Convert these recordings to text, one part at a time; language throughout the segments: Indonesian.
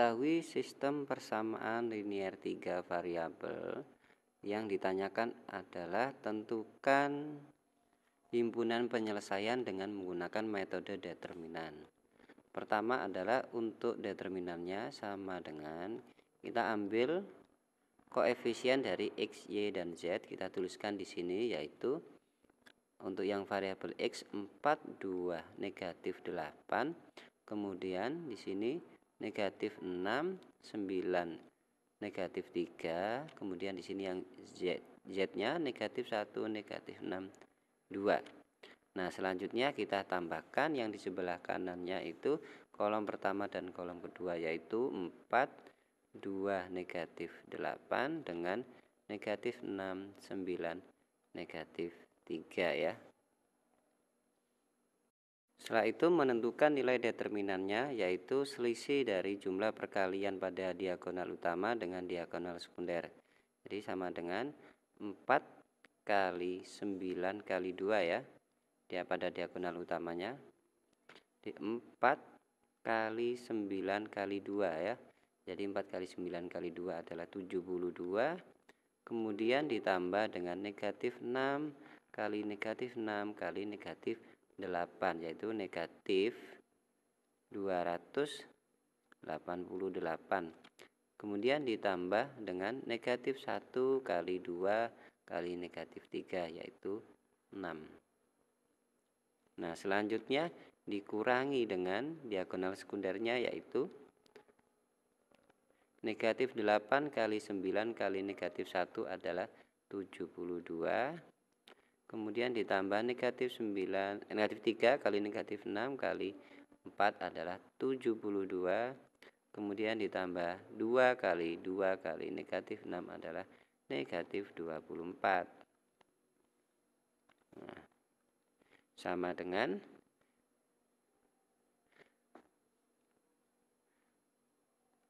mengetahui sistem persamaan linier tiga variabel yang ditanyakan adalah tentukan himpunan penyelesaian dengan menggunakan metode determinan. Pertama adalah untuk determinannya sama dengan kita ambil koefisien dari x, y dan z kita tuliskan di sini yaitu untuk yang variabel x 4 2 negatif 8 kemudian di sini negatif 6 9 negatif 3 kemudian di sini yang Z Z nya negatif 1 negatif 6 2 nah selanjutnya kita tambahkan yang di sebelah kanannya itu kolom pertama dan kolom kedua yaitu 4 2 negatif 8 dengan negatif 6 9 negatif 3 ya setelah itu menentukan nilai determinannya yaitu selisih dari jumlah perkalian pada diagonal utama dengan diagonal sekunder. Jadi sama dengan 4 kali 9 kali 2 ya. Dia pada diagonal utamanya. Di 4 kali 9 kali 2 ya. Jadi 4 kali 9 kali 2 adalah 72. Kemudian ditambah dengan negatif 6 kali negatif 6 kali negatif 8 yaitu negatif 288 kemudian ditambah dengan negatif 1 kali 2 kali negatif 3 yaitu 6 nah selanjutnya dikurangi dengan diagonal sekundernya yaitu negatif 8 kali 9 kali negatif 1 adalah 72 kemudian ditambah negatif 9 eh, negatif 3 kali negatif 6 kali 4 adalah 72 kemudian ditambah 2 kali 2 kali negatif 6 adalah negatif 24 nah, sama dengan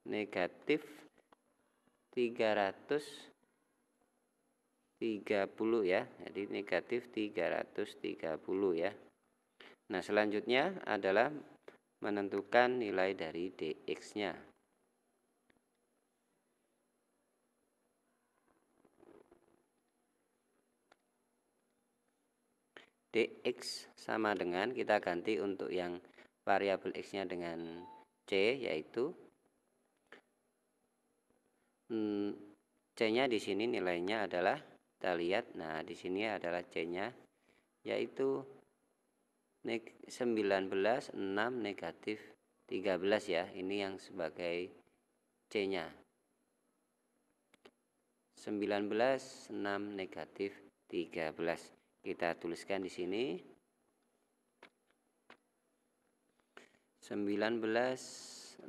negatif 300 30 ya jadi negatif 330 ya Nah selanjutnya adalah menentukan nilai dari dx nya dx sama dengan kita ganti untuk yang variabel x nya dengan c yaitu hmm, c nya di sini nilainya adalah kita lihat nah di sini adalah C nya yaitu 19 6 negatif 13 ya ini yang sebagai C nya 19 6 negatif 13 kita tuliskan di sini 19 6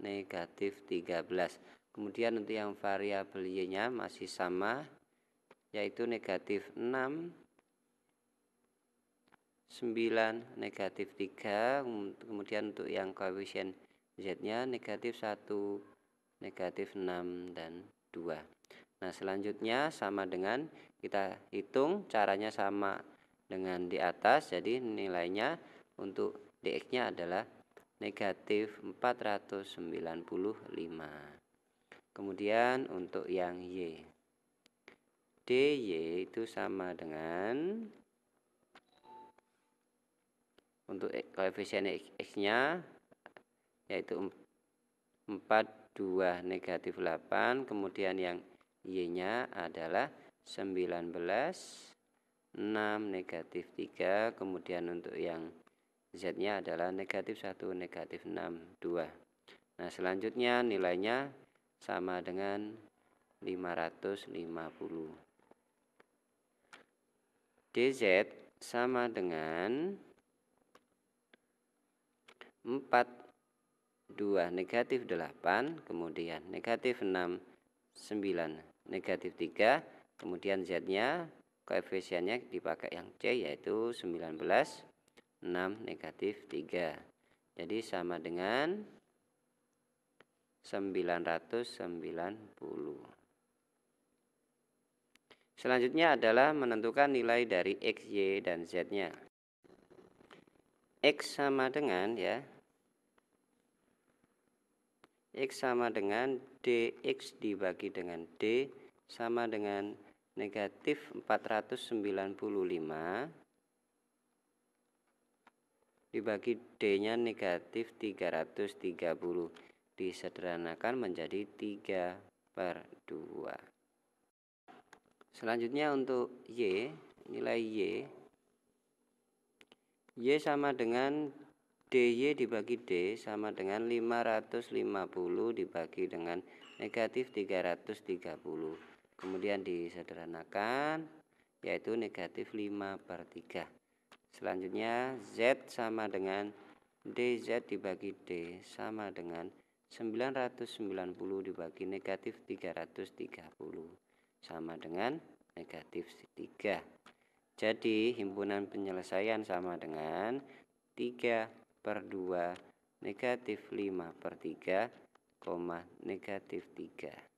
negatif 13 kemudian untuk yang variabel Y nya masih sama yaitu negatif 6 9 negatif 3 kemudian untuk yang koefisien Z nya negatif 1 negatif 6 dan 2 nah selanjutnya sama dengan kita hitung caranya sama dengan di atas jadi nilainya untuk DX nya adalah negatif 495 kemudian untuk yang Y DY itu sama dengan untuk e, koefisien X-nya yaitu 4, 2, negatif 8 kemudian yang Y-nya adalah 19 6, negatif 3 kemudian untuk yang Z-nya adalah negatif 1, negatif 6, 2 nah selanjutnya nilainya sama dengan 550 DZ sama dengan 4 2 negatif 8 kemudian negatif 6 9 negatif 3 kemudian Z nya koefisiennya dipakai yang C yaitu 19 6 negatif 3 jadi sama dengan 990 Selanjutnya adalah menentukan nilai dari X, Y, dan Z-nya. X sama dengan ya. X sama dengan DX dibagi dengan D sama dengan negatif 495 dibagi D-nya negatif 330 disederhanakan menjadi 3 per 2 Selanjutnya untuk Y, nilai Y. Y sama dengan DY dibagi D sama dengan 550 dibagi dengan negatif 330 kemudian disederhanakan yaitu negatif 5 per 3 selanjutnya Z sama dengan DZ dibagi D sama dengan 990 dibagi negatif 330 sama dengan negatif 3 jadi himpunan penyelesaian sama dengan 3 per 2 negatif 5 per 3 koma negatif 3